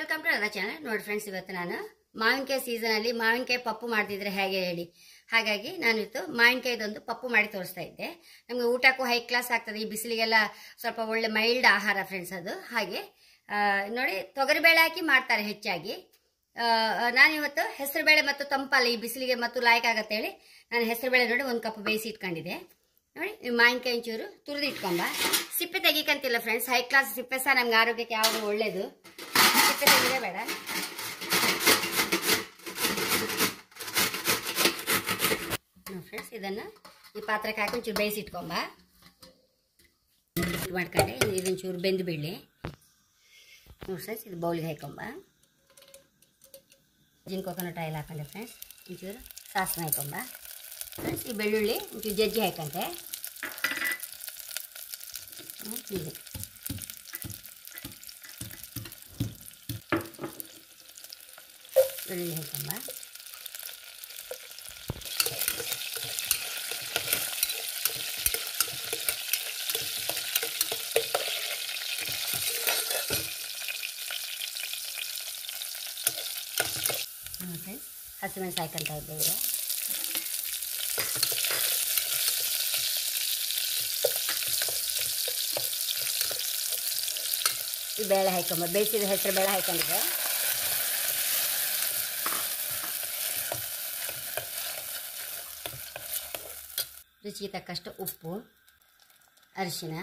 welcome to ನನ್ನ channel ನೋಡಿ friends ಇವತ್ತು ನಾನು ಮಾವಿನಕಾಯಿ ಸೀಸನಲ್ಲಿ ಮಾವಿನಕಾಯಿ ಪಪ್ಪು ಮಾಡ್ತಿದ್ರೆ ಹೇಗೆ ಹೇಳಿ ಹಾಗಾಗಿ ನಾನಿತ್ತು ಮಾವಿನಕಾಯಿದೊಂದು ಪಪ್ಪು ಮಾಡಿ ತೋರಿಸ್ತಾ ಇದ್ದೆ ನಮಗೆ ಊಟಕ್ಕೂ ಹೈ ಕ್ಲಾಸ್ ಆಗ್ತದೆ ಈ ಬಿಸಿಲಿಗೆಲ್ಲ ಸ್ವಲ್ಪ ಒಳ್ಳೆ ಮೈಲ್ಡ್ ಆಹಾರ ಫ್ರೆಂಡ್ಸ್ ಅದು ಹಾಗೆ ನೋಡಿ ತೊಗರಿಬೇಳೆ ಹಾಕಿ ಮಾಡ್ತಾರೆ ಹೆಚ್ಚಾಗಿ ನಾನಿವತ್ತು ಹೆಸರುಬೇಳೆ ಮತ್ತು ತಂಪಲ್ಲ ಈ ಬಿಸಿಲಿಗೆ ಮತ್ತು ಲಾಯಕ್ ಆಗತ್ತೆ ಹೇಳಿ ನಾನು ಹೆಸರುಬೇಳೆ ನೋಡಿ ಒಂದು ಕಪ್ ಬೇಯಿಸಿ ಇಟ್ಕೊಂಡಿದ್ದೆ ನೋಡಿ ಮಾವಿನಕಾಯಿ ಚೂರು ತುರಿದು ಸಿಪ್ಪೆ ತೆಗಿಕಂತಿಲ್ಲ ಫ್ರೆಂಡ್ಸ್ ಹೈ ಕ್ಲಾಸ್ ಸಿಪ್ಪೆ ಸಹ ನಮ್ಗೆ ಆರೋಗ್ಯಕ್ಕೆ ಯಾವಾಗಲೂ ಒಳ್ಳೇದು ಕಡೆ ಬೇಡ ಫ್ರೆಂಡ್ಸ್ ಇದನ್ನು ಈ ಪಾತ್ರೆಗೆ ಹಾಕಿ ಒಂಚೂರು ಬೇಯಿಸಿಟ್ಕೊಂಬ ಮಾಡ್ಕೊಂಡೆ ಇದೊಂಚೂರು ಬೆಂದು ಬೀಳಿ ನೋಡಿ ಫ್ರೆಂಡ್ಸ್ ಇದು ಬೌಲಿಗೆ ಹಾಕೊಂಬ ಜಿನ್ ಕೊಕೊನಟ್ ಆಯಿಲ್ ಹಾಕೊಂಡೆ ಫ್ರೆಂಡ್ಸ್ ಒಂಚೂರು ಸಾಸಿವೆ ಹಾಕೊಂಬ ಫ್ರೆಂಡ್ಸ್ ಈ ಬೆಳ್ಳುಳ್ಳಿ ಒಂಚೂರು ಜಜ್ಜಿ ಹಾಕಂತೆ வெளியே வைக்கோங்க ಹಸಿಮೆಣಸು ಹಾಕ್ಕೊತಾ ಇದ್ದೇವೆ ಈ ಬೇಳೆ ಹಾಕೊಂಬ ಬೇಯಿಸಿದ ಹೆಸರು ಬೇಳೆ ಹಾಕೊಂಡಿದ್ದೆ ರುಚಿಗೆ ತಕ್ಕಷ್ಟು ಉಪ್ಪು ಅರಿಶಿನ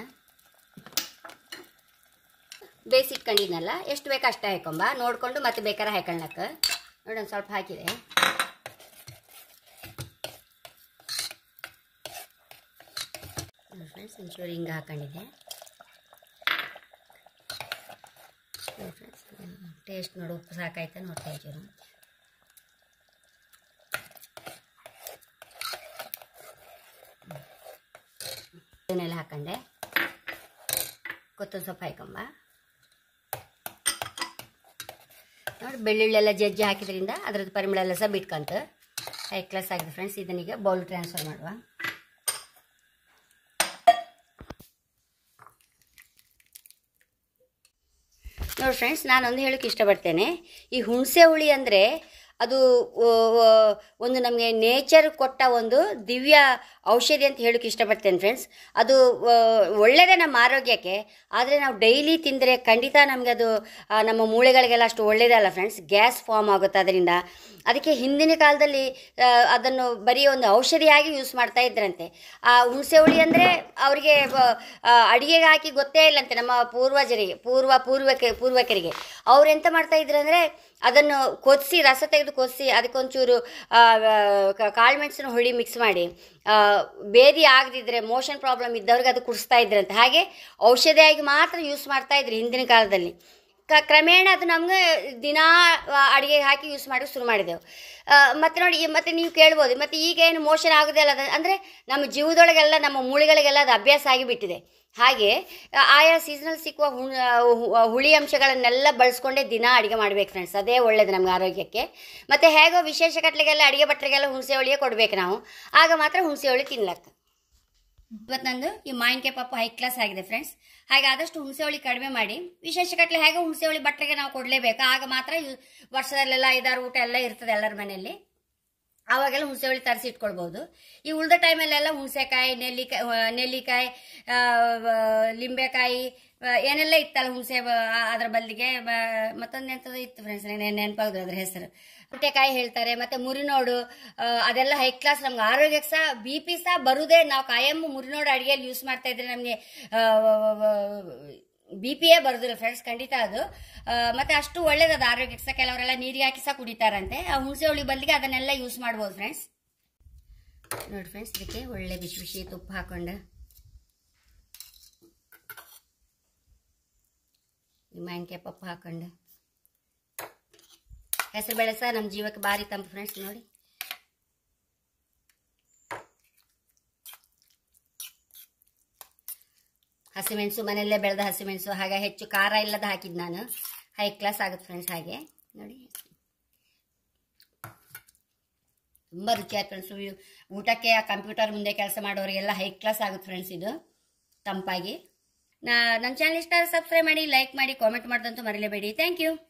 ಬೇಯಿಸಿಟ್ಕೊಂಡಿದ್ನಲ್ಲ ಎಷ್ಟು ಬೇಕು ಅಷ್ಟೇ ಹಾಕೊಂಬ ನೋಡಿಕೊಂಡು ಮತ್ತೆ ಬೇಕಾರ ಹಾಕೊಳ್ಳಕ್ಕೆ ನೋಡೋಣ ಸ್ವಲ್ಪ ಹಾಕಿದೆ ಫ್ರೆಂಡ್ಸ್ ಒಂಚೂರು ಹಿಂಗೆ ಹಾಕೊಂಡಿದೆ ಟೇಸ್ಟ್ ನೋಡು ಉಪ್ಪು ಸಾಕಾಯ್ತು ನೋಡ್ತಾ ಇದ್ದೀವಿ ಇದನ್ನೆಲ್ಲ ಹಾಕೊಂಡೆ ಕೊತ್ತಂಬರಿ ಸೊಪ್ಪು ಹಾಕೊಂಬ ನೋಡಿ ಬೆಳ್ಳುಳ್ಳಿ ಎಲ್ಲ ಜಜ್ಜಿ ಹಾಕಿದ್ರಿಂದ ಅದ್ರದ್ದು ಪರಿಮಳ ಎಲ್ಲ ಸಹ ಬಿಟ್ಕೊಂತ ಹೈ ಕ್ಲಾಸ್ ಆಗಿದೆ ಫ್ರೆಂಡ್ಸ್ ಇದನ್ನೀಗ ಬೌಲ್ ಟ್ರಾನ್ಸ್ಫರ್ ಮಾಡುವ ನೋಡಿ ಫ್ರೆಂಡ್ಸ್ ನಾನೊಂದು ಹೇಳೋಕ್ಕೆ ಇಷ್ಟಪಡ್ತೇನೆ ಈ ಹುಣಸೆ ಹುಳಿ ಅಂದರೆ ಅದು ಒಂದು ನಮಗೆ ನೇಚರ್ ಕೊಟ್ಟ ಒಂದು ದಿವ್ಯ ಔಷಧಿ ಅಂತ ಹೇಳೋಕ್ಕೆ ಇಷ್ಟಪಡ್ತೇನೆ ಫ್ರೆಂಡ್ಸ್ ಅದು ಒಳ್ಳೆಯದೇ ನಮ್ಮ ಆರೋಗ್ಯಕ್ಕೆ ಆದರೆ ನಾವು ಡೈಲಿ ತಿಂದರೆ ಖಂಡಿತ ನಮಗೆ ಅದು ನಮ್ಮ ಮೂಳೆಗಳಿಗೆಲ್ಲ ಅಷ್ಟು ಒಳ್ಳೆಯದಲ್ಲ ಫ್ರೆಂಡ್ಸ್ ಗ್ಯಾಸ್ ಫಾರ್ಮ್ ಆಗುತ್ತೆ ಅದರಿಂದ ಅದಕ್ಕೆ ಹಿಂದಿನ ಕಾಲದಲ್ಲಿ ಅದನ್ನು ಬರೀ ಒಂದು ಔಷಧಿಯಾಗಿ ಯೂಸ್ ಮಾಡ್ತಾ ಇದ್ರಂತೆ ಆ ಹುಣಸೆ ಹುಳಿ ಅಂದರೆ ಅವರಿಗೆ ಅಡುಗೆಗೆ ಹಾಕಿ ಗೊತ್ತೇ ಇಲ್ಲಂತೆ ನಮ್ಮ ಪೂರ್ವಜರಿಗೆ ಪೂರ್ವ ಪೂರ್ವಕ ಪೂರ್ವಕರಿಗೆ ಅವ್ರು ಎಂತ ಮಾಡ್ತಾ ಅಂದರೆ ಅದನ್ನು ಕೊದಿಸಿ ರಸ ತೆಗೆದು ತೆಗೆದು ಕೊಸಿ ಅದಕ್ಕೊಂಚೂರು ಕಾಳು ಮೆಣಸನ್ನು ಹುಳಿ ಮಿಕ್ಸ್ ಮಾಡಿ ಬೇದಿ ಆಗದಿದ್ದರೆ ಮೋಷನ್ ಪ್ರಾಬ್ಲಮ್ ಇದ್ದವ್ರಿಗೆ ಅದು ಕುಡಿಸ್ತಾ ಇದ್ರಂತೆ ಹಾಗೆ ಔಷಧಿಯಾಗಿ ಮಾತ್ರ ಯೂಸ್ ಮಾಡ್ತಾ ಇದ್ರು ಹಿಂದಿನ ಕಾಲದಲ್ಲಿ ಕ ಕ್ರಮೇಣ ಅದು ನಮಗೆ ದಿನಾ ಅಡುಗೆ ಹಾಕಿ ಯೂಸ್ ಮಾಡೋಕ್ಕೆ ಶುರು ಮಾಡಿದೆವು ಮತ್ತು ನೋಡಿ ಮತ್ತು ನೀವು ಕೇಳ್ಬೋದು ಮತ್ತು ಈಗ ಏನು ಮೋಷನ್ ಆಗೋದೇ ಅಲ್ಲ ಅಂದರೆ ನಮ್ಮ ಜೀವದೊಳಗೆಲ್ಲ ನಮ್ಮ ಮೂಳೆಗಳಿಗೆಲ್ಲ ಅದು ಅಭ್ಯಾಸ ಆಗಿಬಿಟ್ಟಿದೆ ಹಾಗೆ ಆಯಾ ಸೀಸನಲ್ ಸಿಕ್ಕುವ ಹುಳಿ ಅಂಶಗಳನ್ನೆಲ್ಲ ಬಳಸ್ಕೊಂಡೇ ದಿನ ಅಡುಗೆ ಮಾಡ್ಬೇಕು ಫ್ರೆಂಡ್ಸ್ ಅದೇ ಒಳ್ಳೇದು ನಮ್ಗೆ ಆರೋಗ್ಯಕ್ಕೆ ಮತ್ತು ಹೇಗೋ ವಿಶೇಷ ಕಟ್ಲಿಗೆಲ್ಲ ಅಡುಗೆ ಭಟ್ರಿಗೆಲ್ಲ ಹುಣಸೆ ಹುಳಿಯೇ ಕೊಡ್ಬೇಕು ನಾವು ಆಗ ಮಾತ್ರ ಹುಣಸೆ ಹುಳಿ ಇಪ್ಪತ್ತೊಂದು ನಂದು ಈ ಮಾವಿನಕಾಯಿ ಪಾಪು ಹೈ ಕ್ಲಾಸ್ ಆಗಿದೆ ಫ್ರೆಂಡ್ಸ್ ಹಾಗೆ ಆದಷ್ಟು ಹುಣಸೆ ಹುಳಿ ಕಡಿಮೆ ಮಾಡಿ ಕಟ್ಟಲೆ ಹೇಗೆ ಹುಣಸೆ ಹುಳಿ ಬಟ್ಟೆಗೆ ನಾವು ಕೊಡಲೇಬೇಕು ಆಗ ಮಾತ್ರ ವರ್ಷದಲ್ಲೆಲ್ಲ ಐದಾರು ಊಟ ಎಲ್ಲ ಇರ್ತದೆ ಎಲ್ಲರ ಮನೆಯಲ್ಲಿ ಆವಾಗೆಲ್ಲ ಹುಣಸೆ ಹುಳಿ ತರಿಸಿ ಇಟ್ಕೊಳ್ಬಹುದು ಈ ಉಳಿದ ಟೈಮಲ್ಲೆಲ್ಲ ಹುಣಸೆಕಾಯಿ ನೆಲ್ಲಿಕಾಯಿ ನೆಲ್ಲಿಕಾಯಿ ಲಿಂಬೆಕಾಯಿ ಏನೆಲ್ಲ ಇತ್ತಲ್ಲ ಹುಣಸೆ ಅದರ ಬದಲಿಗೆ ಮತ್ತೊಂದು ಎಂಥದ್ದು ಇತ್ತು ಫ್ರೆಂಡ್ಸ್ ನೆನಪಾಗ್ದು ಅದ್ರ ಹೆಸರು ಕುಟೆಕಾಯಿ ಹೇಳ್ತಾರೆ ಮತ್ತೆ ಮುರಿನೋಡು ಅದೆಲ್ಲ ಹೈ ಕ್ಲಾಸ್ ನಮ್ಗೆ ಆರೋಗ್ಯಕ್ಕೆ ಸಹ ಬಿ ಪಿ ಸಹ ಬರುದೇ ನಾವು ಕಾಯಂ ಮುರಿನೋಡು ಅಡಿಗೆಯಲ್ಲಿ ಯೂಸ್ ಮಾಡ್ತಾ ಇದ್ರೆ ನಮಗೆ ಬಿ ಪಿ ಎ ಬರೋದಿಲ್ಲ ಫ್ರೆಂಡ್ಸ್ ಖಂಡಿತ ಅದು ಮತ್ತೆ ಅಷ್ಟು ಒಳ್ಳೇದದು ಆರೋಗ್ಯಕ್ಕೆ ಸಹ ಕೆಲವರೆಲ್ಲ ನೀರಿಗೆ ಹಾಕಿ ಸಹ ಕುಡಿತಾರಂತೆ ಆ ಹುಣಸೆ ಹುಳಿ ಬದಲಿಗೆ ಅದನ್ನೆಲ್ಲ ಯೂಸ್ ಮಾಡ್ಬೋದು ಫ್ರೆಂಡ್ಸ್ ನೋಡಿ ಫ್ರೆಂಡ್ಸ್ ಇದಕ್ಕೆ ಒಳ್ಳೆ ಬಿಸಿ ಬಿಸಿ ತುಪ್ಪ ಹಾಕೊಂಡು ಮ್ಯಾಂಕೆ ಪಪ್ಪು ಹಾಕೊಂಡು ಹೆಸರು ಬೇಳೆ ಸಹ ನಮ್ಮ ಜೀವಕ್ಕೆ ಭಾರಿ ತಂಪು ಫ್ರೆಂಡ್ಸ್ ನೋಡಿ ಹಸಿಮೆಣಸು ಮನೆಯಲ್ಲೇ ಬೆಳೆದ ಹಸಿಮೆಣಸು ಹಾಗೆ ಹೆಚ್ಚು ಖಾರ ಇಲ್ಲದ ಹಾಕಿದ್ದು ನಾನು ಹೈ ಕ್ಲಾಸ್ ಆಗುತ್ತೆ ಫ್ರೆಂಡ್ಸ್ ಹಾಗೆ ನೋಡಿ ತುಂಬ ರುಚಿಯಾಗಿ ಫ್ರೆಂಡ್ಸ್ ಊಟಕ್ಕೆ ಆ ಕಂಪ್ಯೂಟರ್ ಮುಂದೆ ಕೆಲಸ ಮಾಡೋರಿಗೆಲ್ಲ ಹೈ ಕ್ಲಾಸ್ ಆಗುತ್ತೆ ಫ್ರೆಂಡ್ಸ್ ಇದು ತಂಪಾಗಿ ನಾ ನನ್ನ ಚಾನಲ್ ಇಷ್ಟ ಸಬ್ಸ್ಕ್ರೈಬ್ ಮಾಡಿ ಲೈಕ್ ಮಾಡಿ ಕಾಮೆಂಟ್ ಮಾಡ್ದಂತೂ ಮರಿಲೇಬೇಡಿ ಥ್ಯಾಂಕ್ ಯು